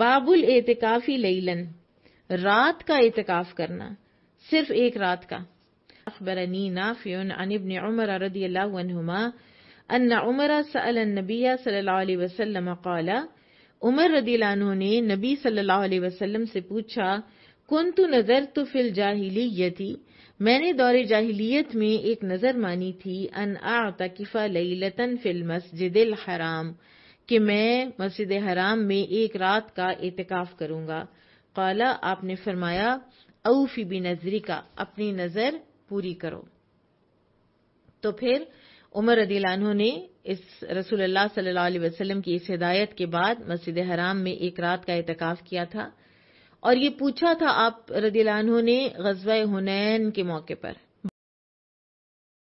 बाबुल एतकाफी लईलन रात का एतकाफ करना सिर्फ एक रात का अखबरनी नाफियन अनिबन उमर रदी अल्लाहुमा अन्न उमर सल नबिया सल्लल्लाहु अलैहि वसल्लम कौला उमर रदी ने नबी सल्लल्लाहु अलैहि वसल्लम से पूछा कुंत नज़र तो फिल जाहिलियती मैंने दौरे जाहिलियत में एक नज़र मानी थी अन आतकिफ़ा लतन फिल मस्जिद हराम कि मैं मस्जिद हराम में एक रात का एतकाफ करूंगा कौला आपने फरमाया औफी बी नजरी का अपनी नजर पूरी करो तो फिर उमर अदीलानों ने इस रसूल सल्लल्लाहु की इस हिदायत के बाद मस्जिद हराम में एक रात का एतकाफ किया था और ये पूछा था आप रदीलानों ने गजवा हुनैन के मौके पर